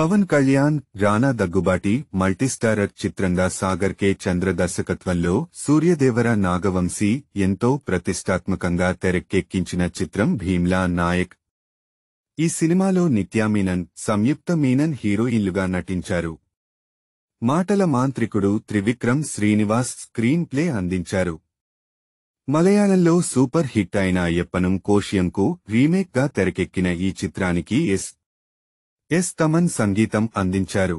Pawan Kalyan Rana Daggubati multistarrer చిత్రంగా సాగర్ కే చంద్ర దర్శకత్వంలో సూర్యదేవర నాగవంశీ ఎంతో ప్రతిష్టాత్మకంగా తెరకెక్కించిన చిత్రం భీమ్లా నాయక్ ఈ సినిమాలో నిత్యా మీనన్ సంయుక్త మీనన్ హీరోయిన్లుగా నటించారు మాటల మాంత్రికుడు త్రివిక్రమ్ శ్రీనివాస్ స్క్రీన్ ప్లే అందించారు మలయాళంలో సూపర్ హిట్ అయిన ఎప్పనం కోషియంకు రీమేక్గా తెరకెక్కిన ఈ చిత్రానికి ఎస్ ఎస్ తమన్ సంగీతం అందించారు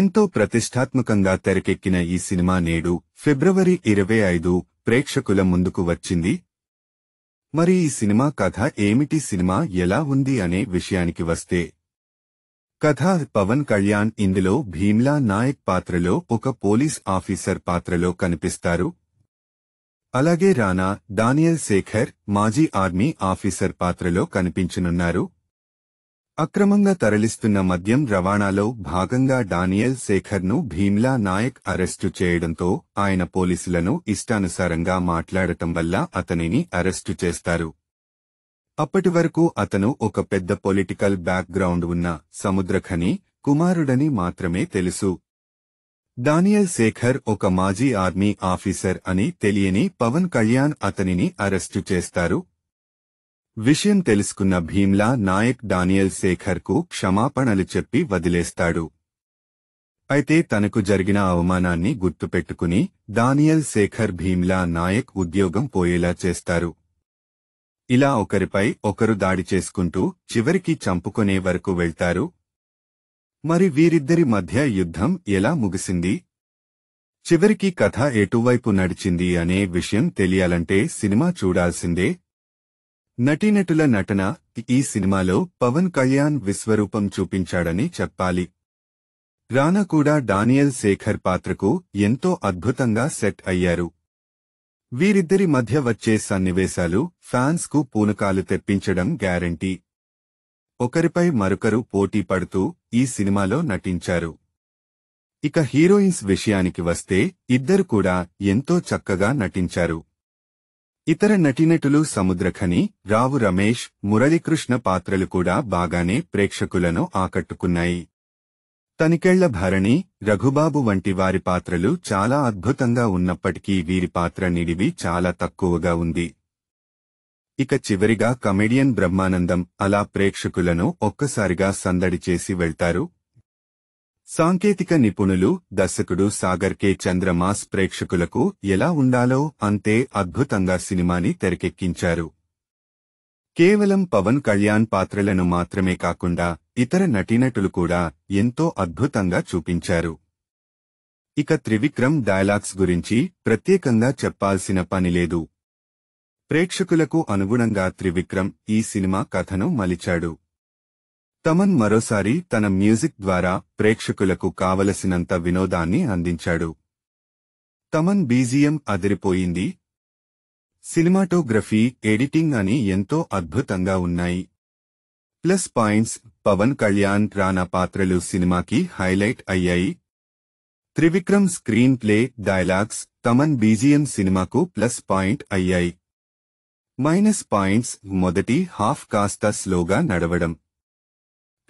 ఎంతో ప్రతిష్టాత్మకంగా తెరకెక్కిన ఈ సినిమా నేడు ఫిబ్రవరి ఇరవై ఐదు ప్రేక్షకుల ముందుకు వచ్చింది మరి ఈ సినిమా కథ ఏమిటి సినిమా ఎలా ఉంది అనే విషయానికి వస్తే కథ పవన్ కళ్యాణ్ ఇందులో భీమ్లా నాయక్ పాత్రలో ఒక పోలీస్ ఆఫీసర్ పాత్రలో కనిపిస్తారు అలాగే రానా దానియల్ శేఖర్ మాజీ ఆర్మీ ఆఫీసర్ పాత్రలో కనిపించనున్నారు అక్రమంగా తరలిస్తున్న మద్యం రవాణాలో భాగంగా డానియల్ శేఖర్ను భీమ్లా నాయక్ అరెస్టు చేయడంతో ఆయన పోలీసులను ఇష్టానుసారంగా మాట్లాడటం వల్ల అతనిని అరెస్టు చేస్తారు అప్పటి వరకు అతను ఒక పెద్ద పొలిటికల్ బ్యాక్గ్రౌండ్ ఉన్న సముద్రఖని కుమారుడని మాత్రమే తెలుసు డానియల్ శేఖర్ ఒక మాజీ ఆర్మీ ఆఫీసర్ అని తెలియని పవన్ కళ్యాణ్ అతనిని అరెస్టు చేస్తారు విషయం తెలుసుకున్న భీమ్లా నాయక్ డానియల్ శేఖర్కు క్షమాపణలు చెప్పి వదిలేస్తాడు అయితే తనకు జరిగిన అవమానాన్ని గుర్తుపెట్టుకుని దానియల్ శేఖర్ భీమ్లా నాయక్ ఉద్యోగం పోయేలా చేస్తారు ఇలా ఒకరిపై ఒకరు దాడి చేసుకుంటూ చివరికి చంపుకునే వరకు వెళ్తారు మరి వీరిద్దరి మధ్య యుద్ధం ఎలా ముగిసింది చివరికి కథ ఎటువైపు నడిచింది అనే విషయం తెలియాలంటే సినిమా చూడాల్సిందే నటీనటుల నటన ఈ సినిమాలో పవన్ కళ్యాణ్ విశ్వరూపం చూపించాడని చెప్పాలి రానా కూడా డానియల్ శేఖర్ పాత్రకు ఎంతో అద్భుతంగా సెట్ అయ్యారు వీరిద్దరి మధ్య వచ్చే సన్నివేశాలు ఫ్యాన్స్కు పూనకాలు తెప్పించడం గ్యారంటీ ఒకరిపై మరొకరు పోటీ పడుతూ ఈ సినిమాలో నటించారు ఇక హీరోయిన్స్ విషయానికి వస్తే ఇద్దరు కూడా ఎంతో చక్కగా నటించారు ఇతర నటీనటులు సముద్రఖని రావు రమేష్ మురళీకృష్ణ పాత్రలు కూడా బాగానే ప్రేక్షకులను ఆకట్టుకున్నాయి తనికెళ్ల భరణి రఘుబాబు వంటి వారి పాత్రలు చాలా అద్భుతంగా ఉన్నప్పటికీ వీరి పాత్ర నిడివి చాలా తక్కువగా ఉంది ఇక చివరిగా కమెడియన్ బ్రహ్మానందం అలా ప్రేక్షకులను ఒక్కసారిగా సందడి చేసి వెళ్తారు సాంకేతిక నిపుణులు దర్శకుడు సాగర్ కే చంద్రమాస్ ప్రేక్షకులకు ఎలా ఉండాలో అంతే అద్భుతంగా సినిమాని తెరకెక్కించారు కేవలం పవన్ కళ్యాణ్ పాత్రలను మాత్రమే కాకుండా ఇతర నటీనటులు కూడా ఎంతో అద్భుతంగా చూపించారు ఇక త్రివిక్రమ్ డైలాగ్స్ గురించి ప్రత్యేకంగా చెప్పాల్సిన పనిలేదు ప్రేక్షకులకు అనుగుణంగా త్రివిక్రమ్ ఈ సినిమా కథను మలిచాడు తమన్ మరోసారి తన మ్యూజిక్ ద్వారా ప్రేక్షకులకు కావలసినంత వినోదాన్ని అందించాడు తమన్ బీజియం అదిరిపోయింది సినిమాటోగ్రఫీ ఎడిటింగ్ అని ఎంతో అద్భుతంగా ఉన్నాయి ప్లస్ పాయింట్స్ పవన్ కళ్యాణ్ రానా పాత్రలు సినిమాకి హైలైట్ అయ్యాయి Trivikram screenplay dialogues Thaman BGM సినిమాకు ప్లస్ పాయింట్ అయ్యాయి మైనస్ పాయింట్స్ మొదటి హాఫ్ కాస్త స్లోగా నడవడం